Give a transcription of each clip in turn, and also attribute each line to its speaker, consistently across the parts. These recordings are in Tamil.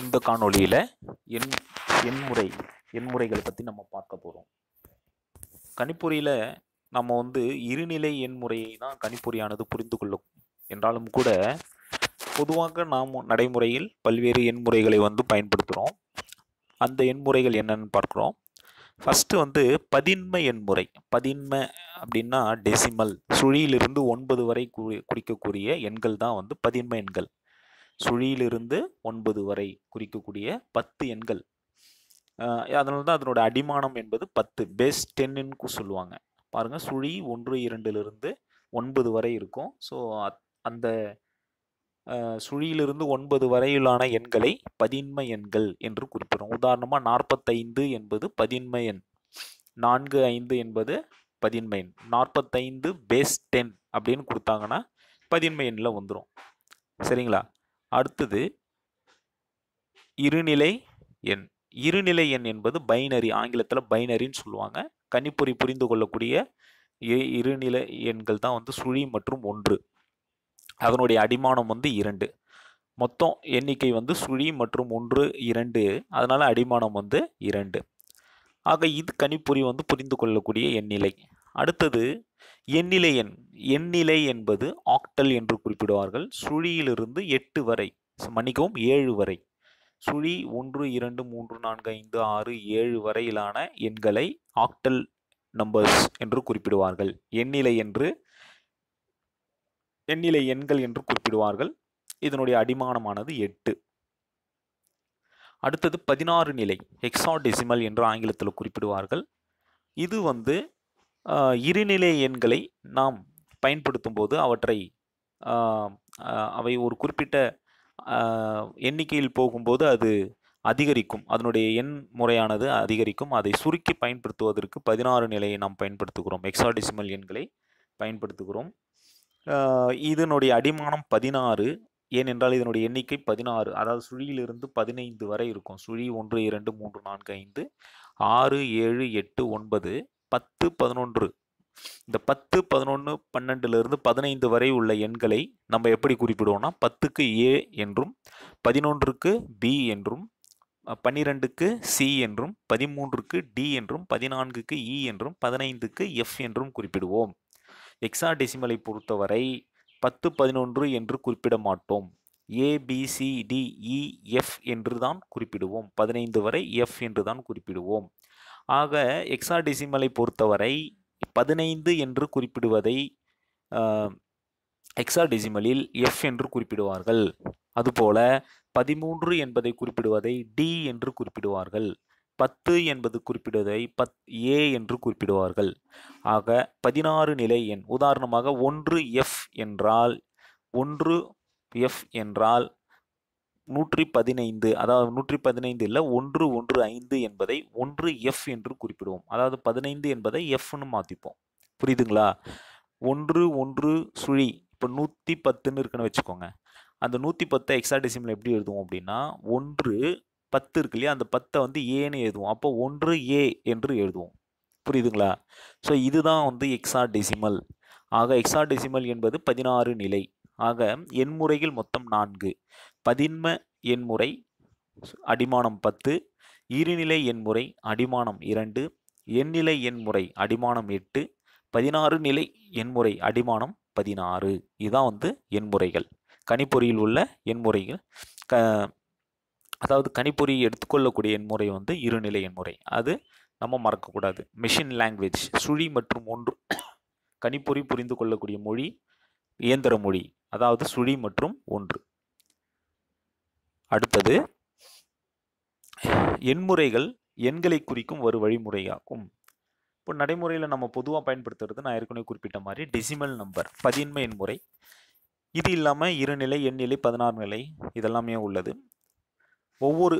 Speaker 1: இந்த காணொளியில் எண் எண்முறை எண்முறைகளை பற்றி நம்ம பார்க்க போகிறோம் கணிப்பொறியில் நம்ம வந்து இருநிலை எண்முறையை தான் கணிப்பொறியானது புரிந்து கொள்ளும் என்றாலும் கூட பொதுவாக நாம் நடைமுறையில் பல்வேறு எண்முறைகளை வந்து பயன்படுத்துகிறோம் அந்த எண்முறைகள் என்னென்னு பார்க்குறோம் ஃபஸ்ட்டு வந்து பதின்ம எண்முறை பதின்ம அப்படின்னா டெசிமல் சுழியிலிருந்து ஒன்பது வரை குறிக்கக்கூடிய எண்கள் தான் வந்து பதின்ம எண்கள் சுழியிலிருந்து ஒன்பது வரை குறிக்கக்கூடிய பத்து எண்கள் அதனால தான் அதனோட அடிமானம் என்பது பத்து பேஸ் டென்னுக்கு சொல்லுவாங்க பாருங்கள் சுழி ஒன்று இரண்டிலிருந்து ஒன்பது வரை இருக்கும் ஸோ அந்த சுழியிலிருந்து ஒன்பது வரையிலான எண்களை பதின்ம எண்கள் என்று குறிப்பிடும் உதாரணமாக நாற்பத்தைந்து என்பது பதின்ம எண் நான்கு ஐந்து என்பது பதின்ம எண் நாற்பத்தைந்து பேஸ் டென் அப்படின்னு கொடுத்தாங்கன்னா பதின்ம எண்ணில் வந்துடும் சரிங்களா அடுத்தது இருநிலை எண் இருநிலை எண் என்பது பைனரி ஆங்கிலத்தில் பைனரின்னு சொல்லுவாங்க கணிப்பொறி புரிந்து கொள்ளக்கூடிய இருநிலை எண்கள் தான் வந்து சுழி மற்றும் ஒன்று அதனுடைய அடிமானம் வந்து இரண்டு மொத்தம் எண்ணிக்கை வந்து சுழி மற்றும் ஒன்று இரண்டு அதனால் அடிமானம் வந்து இரண்டு ஆக இது கணிப்பொறி வந்து புரிந்து கொள்ளக்கூடிய எண்ணிலை அடுத்தது எண்ணிலை எண் எண்ணிலை என்பது ஆக்டல் என்று குறிப்பிடுவார்கள் சுழியிலிருந்து எட்டு வரை மன்னிக்கவும் ஏழு வரை சுழி ஒன்று இரண்டு மூன்று நான்கு ஐந்து ஆறு ஏழு வரையிலான எண்களை ஆக்டல் நம்பர்ஸ் என்று குறிப்பிடுவார்கள் எண்ணிலை என்று எண்ணிலை எண்கள் என்று குறிப்பிடுவார்கள் இதனுடைய அடிமானமானது எட்டு அடுத்தது பதினாறு நிலை ஹெக்ஸா என்று ஆங்கிலத்தில் குறிப்பிடுவார்கள் இது வந்து இருநிலை எண்களை நாம் பயன்படுத்தும் போது அவற்றை அவை ஒரு குறிப்பிட்ட எண்ணிக்கையில் போகும்போது அது அதிகரிக்கும் அதனுடைய எண் முறையானது அதிகரிக்கும் அதை சுருக்கி பயன்படுத்துவதற்கு பதினாறு நிலையை நாம் பயன்படுத்துகிறோம் எக்ஸாடிசிமல் எண்களை பயன்படுத்துகிறோம் இதனுடைய அடிமானம் பதினாறு ஏனென்றால் இதனுடைய எண்ணிக்கை பதினாறு அதாவது சுழியிலிருந்து பதினைந்து வரை இருக்கும் சுழி ஒன்று இரண்டு மூன்று நான்கு ஐந்து ஆறு ஏழு எட்டு ஒன்பது பத்து பதினொன்று இந்த பத்து பதினொன்று பன்னெண்டுலேருந்து பதினைந்து வரை உள்ள எண்களை நம்ம எப்படி குறிப்பிடுவோம்னா பத்துக்கு ஏ என்றும் பதினொன்றுக்கு பி என்றும் பன்னிரெண்டுக்கு சி என்றும் பதிமூன்றுக்கு டி என்றும் பதினான்குக்கு இ என்றும் பதினைந்துக்கு எஃப் என்றும் குறிப்பிடுவோம் எக்ஸா டெசிமலை பொறுத்தவரை பத்து பதினொன்று என்று குறிப்பிட மாட்டோம் ஏபிசிடிஇஎஃப் என்று தான் குறிப்பிடுவோம் பதினைந்து வரை எஃப் என்று தான் குறிப்பிடுவோம் ஆக டெசிமலை பொறுத்தவரை பதினைந்து என்று குறிப்பிடுவதை டெசிமலில் எஃப் என்று குறிப்பிடுவார்கள் அதுபோல பதிமூன்று என்பதை குறிப்பிடுவதை டி என்று குறிப்பிடுவார்கள் பத்து என்பது குறிப்பிடுவதை பத் ஏ என்று குறிப்பிடுவார்கள் ஆக பதினாறு நிலை எண் உதாரணமாக ஒன்று எஃப் என்றால் ஒன்று எஃப் என்றால் நூற்றி பதினைந்து அதாவது நூற்றி பதினைந்து இல்லை ஒன்று ஒன்று ஐந்து என்பதை ஒன்று எஃப் என்று குறிப்பிடுவோம் அதாவது பதினைந்து என்பதை எஃப்னு மாற்றிப்போம் புரியுதுங்களா ஒன்று ஒன்று சுழி இப்போ நூற்றி பத்துன்னு இருக்குன்னு வச்சுக்கோங்க அந்த நூற்றி பத்தை எக்ஸாடிசிமில் எப்படி எழுதுவோம் அப்படின்னா ஒன்று பத்து இருக்கு இல்லையா அந்த பத்தை வந்து ஏன்னு எழுதுவோம் அப்போ ஒன்று ஏ என்று எழுதுவோம் புரியுதுங்களா ஸோ இதுதான் வந்து எக்ஸா டெசிமல் ஆக எக்ஸா டெசிமல் என்பது பதினாறு நிலை ஆக எண்முறையில் மொத்தம் நான்கு பதின்ம எண்முறை அடிமானம் பத்து ஈரிநிலை எண்முறை அடிமானம் இரண்டு எண்ணிலை எண்முறை அடிமானம் எட்டு பதினாறு நிலை எண்முறை அடிமானம் பதினாறு இதுதான் வந்து எண்முறைகள் கணிப்பொறியில் உள்ள எண்முறைகள் க அதாவது கணிப்பொறி எடுத்துக்கொள்ளக்கூடிய எண்முறை வந்து இருநிலை எண்முறை அது நம்ம மறக்கக்கூடாது மிஷின் லாங்குவேஜ் சுழி மற்றும் ஒன்று கணிப்பொறி புரிந்து கொள்ளக்கூடிய மொழி இயந்திர மொழி அதாவது சுழி மற்றும் ஒன்று அடுத்தது எண்முறைகள் எண்களை குறிக்கும் ஒரு வழிமுறையாகும் இப்போ நடைமுறையில் நம்ம பொதுவாக பயன்படுத்துறது நான் ஏற்கனவே குறிப்பிட்ட மாதிரி டெசிமல் நம்பர் பதின்மை எண்முறை இது இல்லாமல் இருநிலை எண்ணிலை பதினாறு நிலை இதெல்லாமே உள்ளது ஒவ்வொரு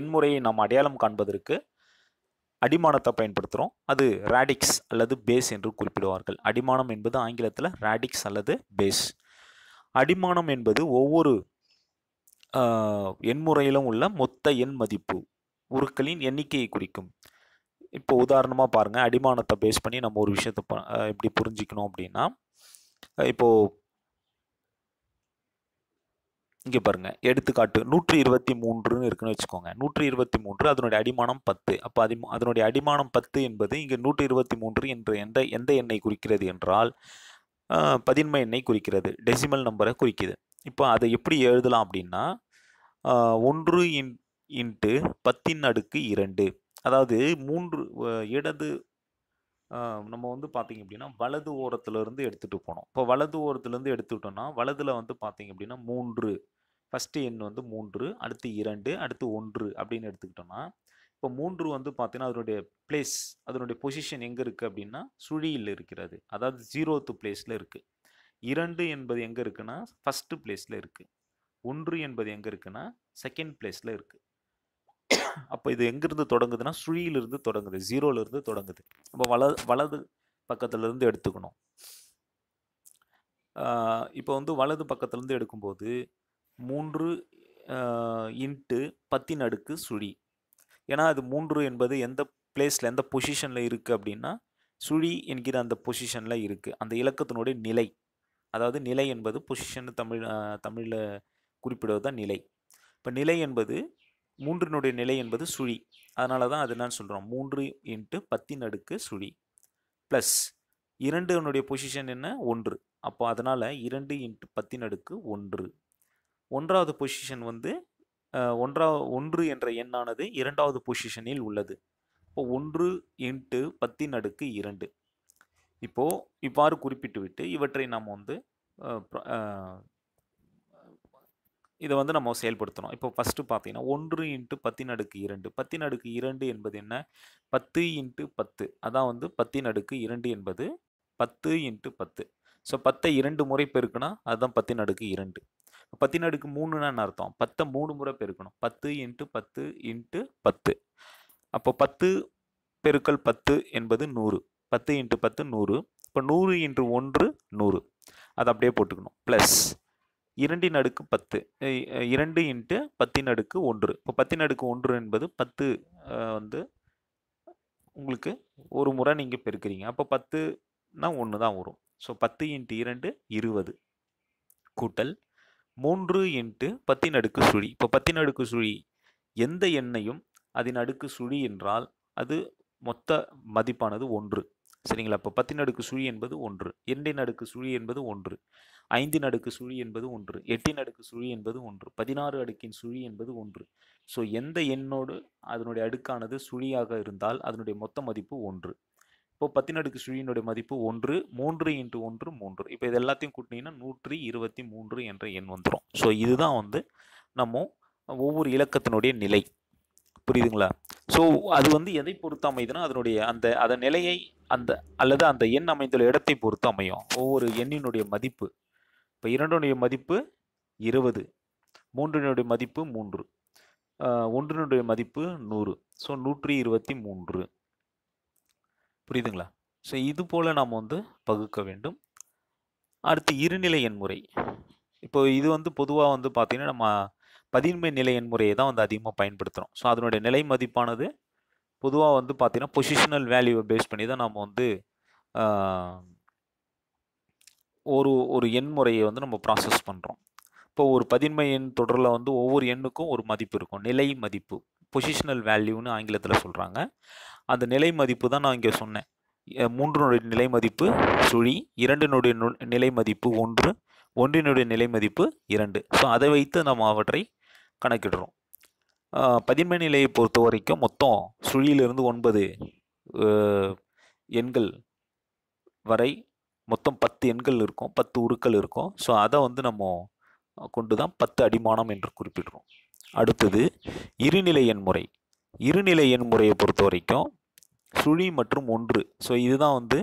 Speaker 1: எண்முறையை நாம் அடையாளம் காண்பதற்கு அடிமானத்தை பயன்படுத்துகிறோம் அது ரேடிக்ஸ் அல்லது பேஸ் என்று குறிப்பிடுவார்கள் அடிமானம் என்பது ஆங்கிலத்தில் ரேடிக்ஸ் அல்லது பேஸ் அடிமானம் என்பது ஒவ்வொரு எண்முறையிலும் உள்ள மொத்த எண் மதிப்பு உருக்களின் எண்ணிக்கையை குறிக்கும் இப்போ உதாரணமாக பாருங்கள் அடிமானத்தை பேஸ் பண்ணி நம்ம ஒரு விஷயத்தை ப எப்படி புரிஞ்சிக்கணும் அப்படின்னா இப்போது இங்கே பாருங்கள் எடுத்துக்காட்டு நூற்றி இருபத்தி மூன்றுன்னு இருக்குன்னு வச்சுக்கோங்க நூற்றி இருபத்தி மூன்று அதனுடைய அடிமானம் பத்து அப்போ அதி அதனுடைய அடிமானம் பத்து என்பது இங்கே நூற்றி இருபத்தி மூன்று என்ற எந்த எந்த எண்ணை குறிக்கிறது என்றால் பதின்ம எண்ணை குறிக்கிறது டெசிமல் நம்பரை குறிக்கிது இப்போ அதை எப்படி எழுதலாம் அப்படின்னா ஒன்று இன் இன்ட்டு பத்தின் அடுக்கு இரண்டு அதாவது மூன்று இடது நம்ம வந்து பார்த்திங்க அப்படின்னா வலது ஓரத்துலேருந்து எடுத்துகிட்டு போனோம் இப்போ வலது ஓரத்துலேருந்து எடுத்துக்கிட்டோம்னா வலதில் வந்து பார்த்திங்க அப்படின்னா மூன்று ஃபஸ்ட்டு எண் வந்து மூன்று அடுத்து இரண்டு அடுத்து ஒன்று அப்படின்னு எடுத்துக்கிட்டோன்னா இப்போ மூன்று வந்து பார்த்தீங்கன்னா அதனுடைய பிளேஸ் அதனுடைய பொசிஷன் எங்கே இருக்குது அப்படின்னா சுழியில் இருக்கிறது அதாவது ஜீரோத்து பிளேஸில் இருக்குது இரண்டு என்பது எங்கே இருக்குன்னா ஃபஸ்ட்டு பிளேஸில் இருக்குது ஒன்று என்பது எங்கே இருக்குன்னா செகண்ட் பிளேஸில் இருக்குது அப்போ இது எங்கேருந்து தொடங்குதுன்னா சுழியிலிருந்து தொடங்குது ஜீரோலேருந்து தொடங்குது நம்ம வல வலது பக்கத்துலேருந்து எடுத்துக்கணும் இப்போ வந்து வலது பக்கத்துலேருந்து எடுக்கும்போது மூன்று இன்ட்டு பத்தின் அடுக்கு சுழி ஏன்னா அது மூன்று என்பது எந்த பிளேஸில் எந்த பொசிஷனில் இருக்குது அப்படின்னா சுழி என்கிற அந்த பொசிஷனில் இருக்குது அந்த இலக்கத்தினுடைய நிலை அதாவது நிலை என்பது பொசிஷன் தமிழ் தமிழில் குறிப்பிடுவது தான் நிலை இப்போ நிலை என்பது மூன்றினுடைய நிலை என்பது சுழி அதனால தான் அது என்னன்னு சொல்கிறோம் மூன்று இன்ட்டு பத்தின் அடுக்கு சுழி ப்ளஸ் இரண்டுனுடைய பொசிஷன் என்ன ஒன்று அப்போ அதனால் இரண்டு இன்ட்டு பத்தின் அடுக்கு ஒன்று ஒன்றாவது பொசிஷன் வந்து ஒன்றா ஒன்று என்ற எண்ணானது இரண்டாவது பொசிஷனில் உள்ளது இப்போ ஒன்று இன்ட்டு பத்தின் அடுக்கு இரண்டு இப்போது இவ்வாறு குறிப்பிட்டு விட்டு இவற்றை நாம் வந்து இதை வந்து நம்ம செயல்படுத்தணும் இப்போ ஃபஸ்ட்டு பார்த்தீங்கன்னா ஒன்று இன்ட்டு பத்தின் அடுக்கு இரண்டு பத்தின் அடுக்கு இரண்டு என்பது என்ன பத்து இன்ட்டு பத்து அதான் வந்து பத்தின் அடுக்கு இரண்டு என்பது பத்து இன்ட்டு பத்து ஸோ பத்தை இரண்டு முறை பெருக்குனா அதுதான் பத்தின் அடுக்கு இரண்டு பத்தின் அடுக்கு மூணுன்னு அர்த்தம் பத்தை மூணு முறை பெருக்கணும் பத்து இன்ட்டு பத்து இன்ட்டு பத்து அப்போ பத்து பெருக்கல் பத்து என்பது நூறு பத்து இன்ட்டு பத்து நூறு இப்போ நூறு இன்ட்டு ஒன்று நூறு அதை அப்படியே போட்டுக்கணும் ப்ளஸ் இரண்டின் அடுக்கு பத்து இரண்டு இன்ட்டு பத்தின் அடுக்கு ஒன்று இப்போ பத்தின் அடுக்கு ஒன்று என்பது பத்து வந்து உங்களுக்கு ஒரு முறை நீங்கள் பெருக்கிறீங்க அப்போ பத்துனா ஒன்று தான் வரும் ஸோ பத்து இன்ட்டு இரண்டு இருபது கூட்டல் மூன்று இன்ட்டு பத்தின் அடுக்கு சுழி இப்போ பத்தின் அடுக்கு சுழி எந்த எண்ணையும் அதன் அடுக்கு சுழி என்றால் அது மொத்த மதிப்பானது ஒன்று சரிங்களா இப்போ பத்து நடுக்கு சுழி என்பது ஒன்று இரண்டின் அடுக்கு சுழி என்பது ஒன்று ஐந்தின் அடுக்கு சுழி என்பது ஒன்று எட்டின் அடுக்கு சுழி என்பது ஒன்று பதினாறு அடுக்கின் சுழி என்பது ஒன்று ஸோ எந்த எண்ணோடு அதனுடைய அடுக்கானது சுழியாக இருந்தால் அதனுடைய மொத்த மதிப்பு ஒன்று இப்போ பத்தின் அடுக்கு சுழியினுடைய மதிப்பு ஒன்று மூன்று இன்ட்டு ஒன்று மூன்று இப்போ இது எல்லாத்தையும் கூட்டினீங்கன்னா நூற்றி இருபத்தி மூன்று என்ற எண் வந்துடும் ஸோ இதுதான் வந்து நம்ம ஒவ்வொரு இலக்கத்தினுடைய நிலை புரியுதுங்களா ஸோ அது வந்து எதை பொறுத்த அமைதுன்னா அதனுடைய அந்த அதன் நிலையை அந்த அல்லது அந்த எண் அமைந்துள்ள இடத்தை பொறுத்து அமையும் ஒவ்வொரு எண்ணினுடைய மதிப்பு இப்போ இரண்டினுடைய மதிப்பு இருபது மூன்றினுடைய மதிப்பு மூன்று ஒன்றினுடைய மதிப்பு நூறு ஸோ நூற்றி இருபத்தி மூன்று புரியுதுங்களா ஸோ இது போல் நாம் வந்து பகுக்க வேண்டும் அடுத்து இருநிலை முறை இப்போ இது வந்து பொதுவாக வந்து பார்த்திங்கன்னா நம்ம பதின்மை நிலை முறையை தான் வந்து அதிகமாக பயன்படுத்துகிறோம் ஸோ அதனுடைய நிலை மதிப்பானது பொதுவாக வந்து பார்த்திங்கன்னா பொசிஷனல் வேல்யூவை பேஸ் பண்ணி தான் நம்ம வந்து ஒரு ஒரு எண் முறையை வந்து நம்ம ப்ராசஸ் பண்ணுறோம் இப்போ ஒரு பதின்மை எண் தொடரில் வந்து ஒவ்வொரு எண்ணுக்கும் ஒரு மதிப்பு இருக்கும் நிலை மதிப்பு பொசிஷனல் வேல்யூன்னு ஆங்கிலத்தில் சொல்கிறாங்க அந்த நிலை மதிப்பு தான் நான் இங்கே சொன்னேன் மூன்றினுடைய நிலை மதிப்பு சுழி இரண்டினுடைய நிலை மதிப்பு ஒன்று ஒன்றினுடைய நிலை மதிப்பு இரண்டு ஸோ அதை வைத்து நம்ம அவற்றை கணக்கிடுறோம் பதின்ம நிலையை பொறுத்த வரைக்கும் மொத்தம் சுழியிலிருந்து ஒன்பது எண்கள் வரை மொத்தம் பத்து எண்கள் இருக்கும் பத்து உருக்கள் இருக்கும் ஸோ அதை வந்து நம்ம கொண்டு தான் பத்து அடிமானம் என்று குறிப்பிடுறோம் அடுத்தது இருநிலை எண் முறை இருநிலை முறையை பொறுத்த வரைக்கும் சுழி மற்றும் ஒன்று ஸோ இதுதான் வந்து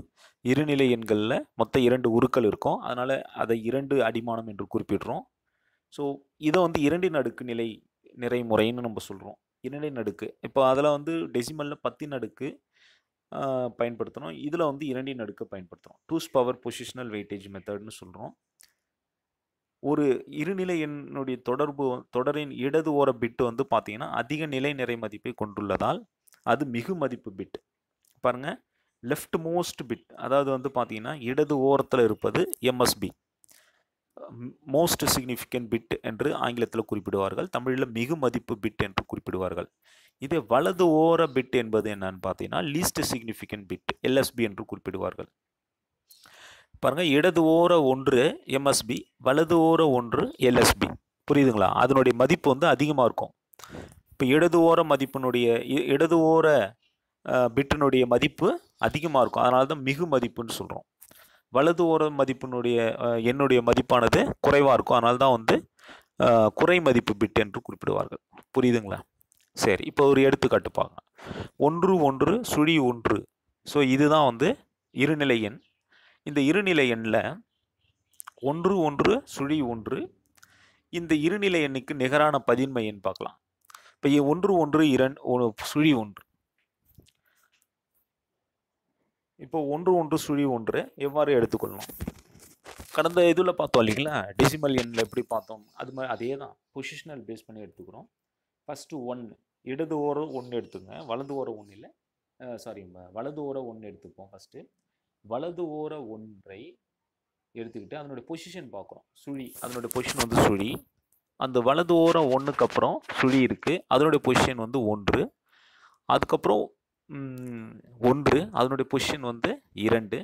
Speaker 1: இருநிலை எண்களில் மொத்தம் இரண்டு உருக்கள் இருக்கும் அதனால் அதை இரண்டு அடிமானம் என்று குறிப்பிடுறோம் ஸோ இதை வந்து இரண்டின் அடுக்கு நிலை நிறைமுறைன்னு நம்ம சொல்கிறோம் இணைநிலை நடுக்கு இப்போ அதில் வந்து டெசிமலில் பத்தி நடுக்கு பயன்படுத்துகிறோம் இதில் வந்து இரண்டின் நடுக்கை பயன்படுத்துகிறோம் டூஸ் பவர் பொசிஷனல் வெயிட்டேஜ் மெத்தட்னு சொல்கிறோம் ஒரு இருநிலை எண்ணுடைய தொடர்பு தொடரின் இடது ஓர பிட்டு வந்து பார்த்திங்கன்னா அதிக நிலை நிறை மதிப்பை கொண்டுள்ளதால் அது மிகு மதிப்பு பிட் பாருங்கள் லெஃப்ட் மோஸ்ட் பிட் அதாவது வந்து பார்த்திங்கன்னா இடது ஓரத்தில் இருப்பது எம்எஸ்பி மோஸ்ட் சிக்னிஃபிகண்ட் பிட் என்று ஆங்கிலத்தில் குறிப்பிடுவார்கள் தமிழில் மிகு மதிப்பு பிட் என்று குறிப்பிடுவார்கள் இதே வலது ஓர பிட் என்பது என்னன்னு பார்த்தீங்கன்னா லீஸ்ட் சிக்னிஃபிகண்ட் பிட் எல்எஸ்பி என்று குறிப்பிடுவார்கள் பாருங்கள் இடது ஓர ஒன்று எம்எஸ்பி வலது ஓர ஒன்று எல்எஸ்பி புரியுதுங்களா அதனுடைய மதிப்பு வந்து அதிகமாக இருக்கும் இப்போ இடது ஓர மதிப்பினுடைய இடது ஓர பிட்டினுடைய மதிப்பு அதிகமாக இருக்கும் அதனால தான் மிகு மதிப்புன்னு சொல்கிறோம் வலது ஓர மதிப்பினுடைய என்னுடைய மதிப்பானது குறைவாக இருக்கும் அதனால தான் வந்து குறை மதிப்பு பிட் என்று குறிப்பிடுவார்கள் புரியுதுங்களா சரி இப்போ ஒரு எடுத்துக்காட்டு பார்க்கலாம் ஒன்று ஒன்று சுழி ஒன்று ஸோ இதுதான் வந்து இருநிலை எண் இந்த இருநிலை எண்ணில் ஒன்று ஒன்று சுழி ஒன்று இந்த இருநிலை எண்ணுக்கு நிகரான பதின்மை எண் பார்க்கலாம் இப்போ ஒன்று ஒன்று இரண் சுழி ஒன்று இப்போ ஒன்று ஒன்று சுழி ஒன்று எவ்வாறு எடுத்துக்கொள்ளணும் கடந்த இதில் பார்த்தோம் இல்லைங்களா டெசிமல் எண்ணில் எப்படி பார்த்தோம் அது மாதிரி அதே தான் பொசிஷனல் பேஸ் பண்ணி எடுத்துக்கிறோம் ஃபஸ்ட்டு ஒன் இடது ஓரம் ஒன்று எடுத்துங்க வலது ஓரம் ஒன்று இல்லை சாரி வலது ஓர ஒன்று எடுத்துப்போம் ஃபஸ்ட்டு வலது ஓர ஒன்றை எடுத்துக்கிட்டு அதனுடைய பொசிஷன் பார்க்குறோம் சுழி அதனுடைய பொசிஷன் வந்து சுழி அந்த வலது ஓரம் ஒன்றுக்கு அப்புறம் சுழி இருக்குது அதனுடைய பொசிஷன் வந்து ஒன்று அதுக்கப்புறம் ஒன்று அதனுடைய பொசிஷன் வந்து இரண்டு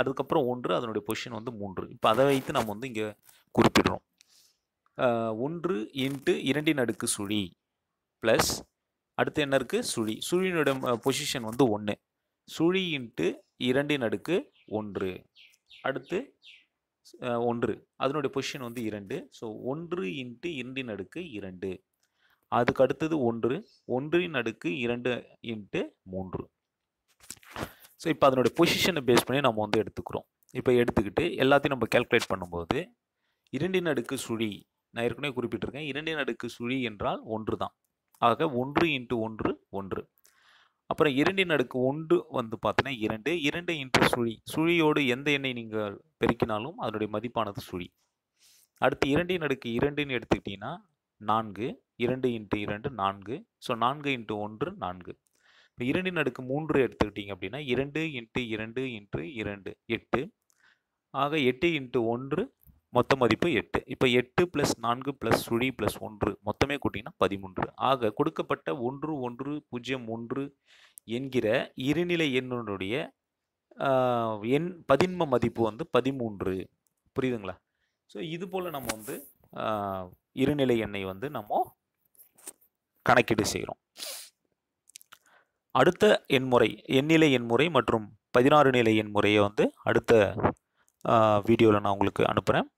Speaker 1: அதுக்கப்புறம் ஒன்று அதனுடைய பொசிஷன் வந்து மூன்று இப்போ அதை வைத்து நம்ம வந்து இங்கே குறிப்பிடுறோம் ஒன்று இன்ட்டு இரண்டின் அடுக்கு சுழி ப்ளஸ் அடுத்து என்ன இருக்குது சுழி சுழியினுடைய பொசிஷன் வந்து ஒன்று சுழி இன்ட்டு இரண்டின் அடுக்கு ஒன்று அடுத்து ஒன்று அதனுடைய பொசிஷன் வந்து இரண்டு ஸோ ஒன்று இன்ட்டு இரண்டின் அடுக்கு இரண்டு அதுக்கு அடுத்தது ஒன்று ஒன்றின் அடுக்கு இரண்டு இன்ட்டு மூன்று ஸோ இப்போ அதனுடைய பொசிஷனை பேஸ் பண்ணி நம்ம வந்து எடுத்துக்கிறோம் இப்போ எடுத்துக்கிட்டு எல்லாத்தையும் நம்ம கேல்குலேட் பண்ணும்போது இரண்டின் அடுக்கு சுழி நான் ஏற்கனவே குறிப்பிட்டிருக்கேன் இரண்டின் அடுக்கு சுழி என்றால் ஒன்று தான் ஆக ஒன்று இன்ட்டு ஒன்று ஒன்று அப்புறம் இரண்டின் அடுக்கு ஒன்று வந்து பார்த்தீங்கன்னா இரண்டு இரண்டு இன்ட்டு சுழி சுழியோடு எந்த எண்ணெய் நீங்கள் பெருக்கினாலும் அதனுடைய மதிப்பானது சுழி அடுத்து இரண்டின் அடுக்கு இரண்டுன்னு எடுத்துக்கிட்டிங்கன்னா நான்கு இரண்டு இன்ட்டு இரண்டு நான்கு ஸோ நான்கு இன்ட்டு ஒன்று நான்கு இப்போ இரண்டின் அடுக்கு மூன்று எடுத்துக்கிட்டிங்க அப்படின்னா இரண்டு இன்ட்டு இரண்டு இன்ட்டு இரண்டு எட்டு ஆக எட்டு இன்ட்டு ஒன்று மொத்த மதிப்பு எட்டு இப்போ எட்டு ப்ளஸ் நான்கு ப்ளஸ் சுழி ப்ளஸ் ஒன்று மொத்தமே கூட்டிங்கன்னா பதிமூன்று ஆக கொடுக்கப்பட்ட ஒன்று ஒன்று பூஜ்ஜியம் ஒன்று என்கிற இருநிலை எண்ணுடைய எண் பதின்ம மதிப்பு வந்து பதிமூன்று புரியுதுங்களா ஸோ இது போல் நம்ம வந்து இருநிலை எண்ணை வந்து நம்ம கணக்கீடு செய்கிறோம் அடுத்த எண்முறை எண்ணிலை எண்முறை மற்றும் பதினாறு நிலை எண்முறையை வந்து அடுத்த வீடியோவில் நான் உங்களுக்கு அனுப்புகிறேன்